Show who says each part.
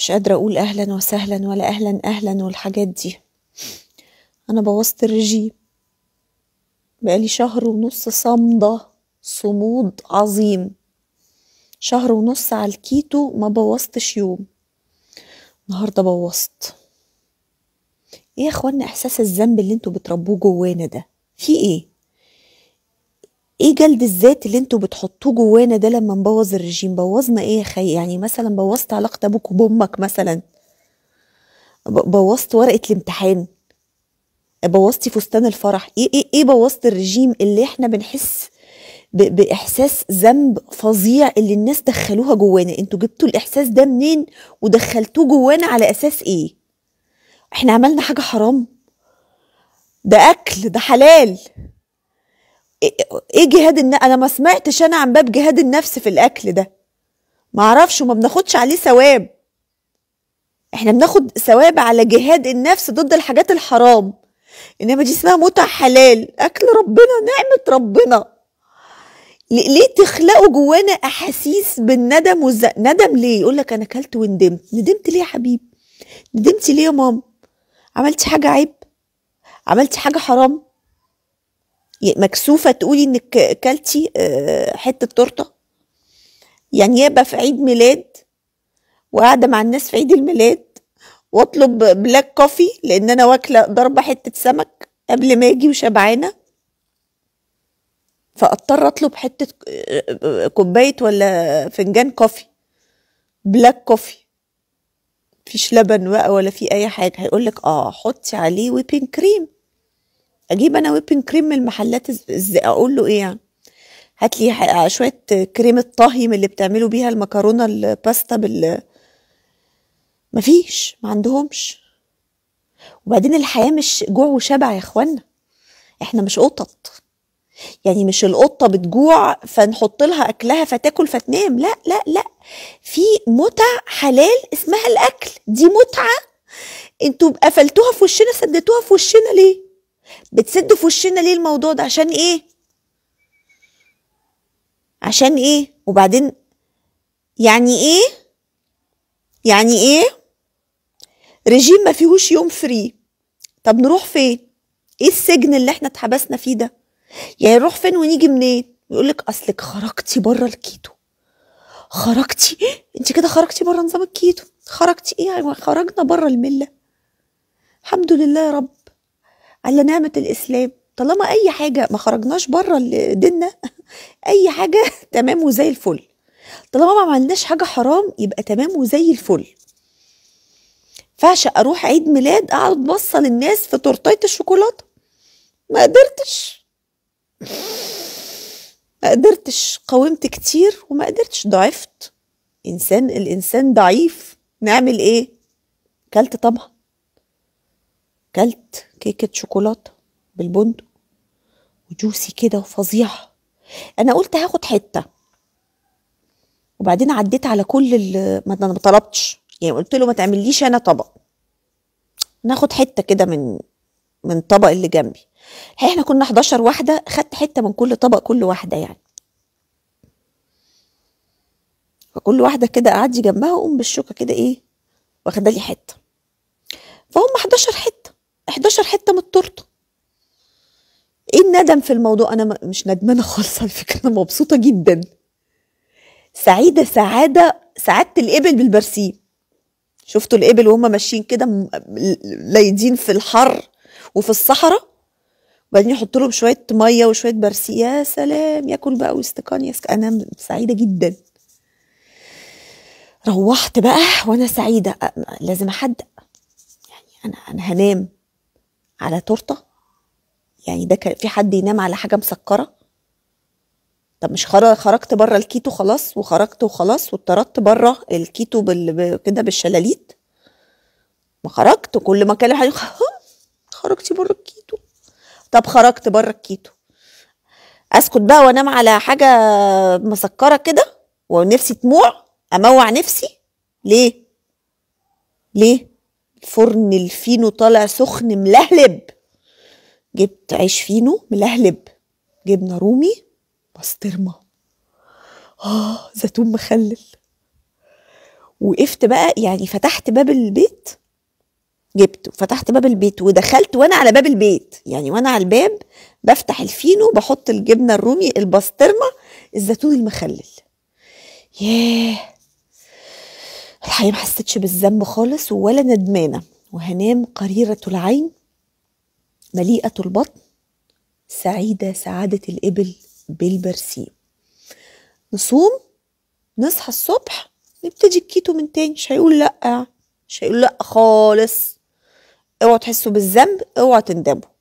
Speaker 1: مش قادرة أقول أهلا وسهلا ولا أهلا أهلا والحاجات دي أنا بوظت الرجيم بقالي شهر ونص صامدة صمود عظيم شهر ونص على الكيتو ما بوظتش يوم النهاردة بوظت ايه يا اخوانا احساس الذنب اللي انتوا بتربوه جوانا ده في ايه ايه جلد الذات اللي انتوا بتحطوه جوانا ده لما نبوظ الرجيم بوظنا ايه يا خي يعني مثلا بوظت علاقه ابوك وبامك مثلا بوظت ورقه الامتحان بوظتي فستان الفرح ايه ايه ايه بوظت الرجيم اللي احنا بنحس باحساس ذنب فظيع اللي الناس دخلوها جوانا انتوا جبتوا الاحساس ده منين ودخلتوه جوانا على اساس ايه احنا عملنا حاجه حرام ده اكل ده حلال ايه جهاد الن... انا ما سمعتش انا عن باب جهاد النفس في الاكل ده ما اعرفش وما بناخدش عليه ثواب احنا بناخد ثواب على جهاد النفس ضد الحاجات الحرام انما دي اسمها متع حلال اكل ربنا نعمه ربنا ليه تخلقوا جوانا احاسيس بالندم والز... ندم ليه يقول لك انا اكلت وندمت ندمت ليه يا حبيبي ندمت ليه يا ماما عملتي حاجه عيب عملتي حاجه حرام مكسوفه تقولي انك اكلتي آه، حته تورته يعني يابا في عيد ميلاد وقاعده مع الناس في عيد الميلاد واطلب بلاك كوفي لان انا واكله ضربه حته سمك قبل ما اجي وشبعانه فاضطر اطلب حته آه، آه، كوبايه ولا فنجان كوفي بلاك كوفي مفيش لبن بقى ولا في اي حاجه هيقولك اه حطي عليه ويبين كريم اجيب انا ويبن كريم من المحلات ازاي اقول له ايه يعني هات لي شويه كريمه طهي من اللي بتعملوا بيها المكرونه الباستا بال مفيش ما عندهمش وبعدين الحياه مش جوع وشبع يا اخوانا احنا مش قطط يعني مش القطه بتجوع فنحط لها اكلها فتاكل فتنام لا لا لا في متع حلال اسمها الاكل دي متعه انتوا قفلتوها في وشنا سدتوها في وشنا ليه بتسد في وشنا ليه الموضوع ده عشان ايه عشان ايه وبعدين يعني ايه يعني ايه رجيم ما فيهوش يوم فري طب نروح فين ايه السجن اللي احنا اتحبسنا فيه ده يعني نروح فين ونيجي منين إيه؟ يقول لك اصلك خرجتي بره الكيتو خرجتي انت كده خرجتي بره نظام الكيتو خرجتي ايه يعني؟ خرجنا بره المله الحمد لله يا رب على نعمه الاسلام طالما اي حاجه ما خرجناش بره ديننا اي حاجه تمام وزي الفل طالما ما عملناش حاجه حرام يبقى تمام وزي الفل فعش اروح عيد ميلاد اقعد بصه للناس في تورتايه الشوكولاته ما قدرتش ما قدرتش قاومت كتير وما قدرتش ضعفت انسان الانسان ضعيف نعمل ايه كلت طبعا كلت كيكة شوكولاتة بالبندق وجوسي كده وفظيعة أنا قلت هاخد حتة وبعدين عديت على كل ال ما أنا ما طلبتش يعني قلت له ما تعمليش أنا طبق ناخد حتة كده من من الطبق اللي جنبي الحقيقة احنا كنا 11 واحدة خدت حتة من كل طبق كل واحدة يعني فكل واحدة كده أعدي جنبها وأقوم بالشوكة كده إيه واخدة لي حتة فهم 11 حتة 11 حته من التورته ايه الندم في الموضوع انا مش ندمانه خالص على فكره انا مبسوطه جدا سعيده سعاده سعاده الابل بالبرسيم شفتوا الابل وهم ماشيين كده لايدين في الحر وفي الصحراء وبعدين يحط لهم شويه ميه وشويه برسيم يا سلام ياكل بقى واستكان يسك... انا سعيده جدا روحت بقى وانا سعيده لازم احدق يعني انا انا هنام على تورته يعني ده في حد ينام على حاجه مسكره طب مش خرجت بره الكيتو خلاص وخرجت وخلاص واتطردت بره الكيتو كده بالشلاليت ما خرجت كل ما كان خرجتي بره الكيتو طب خرجت بره الكيتو اسكت بقى وانام على حاجه مسكره كده ونفسي تموع اموع نفسي ليه ليه فرن الفينو طالع سخن ملهلب جبت عيش فينو ملهلب جبنه رومي بسطرمه اه زيتون مخلل وقفت بقى يعني فتحت باب البيت جبته فتحت باب البيت ودخلت وانا على باب البيت يعني وانا على الباب بفتح الفينو بحط الجبنه الرومي البسطرمه الزيتون المخلل ياه الحقيقه ما حسيتش بالذنب خالص ولا ندمانه وهنام قريره العين مليئه البطن سعيده سعاده الابل بالبرسيم نصوم نصحى الصبح نبتدي الكيتو من تاني مش هيقول لا مش هيقول لا خالص اوعوا تحسوا بالذنب اوعوا تندموا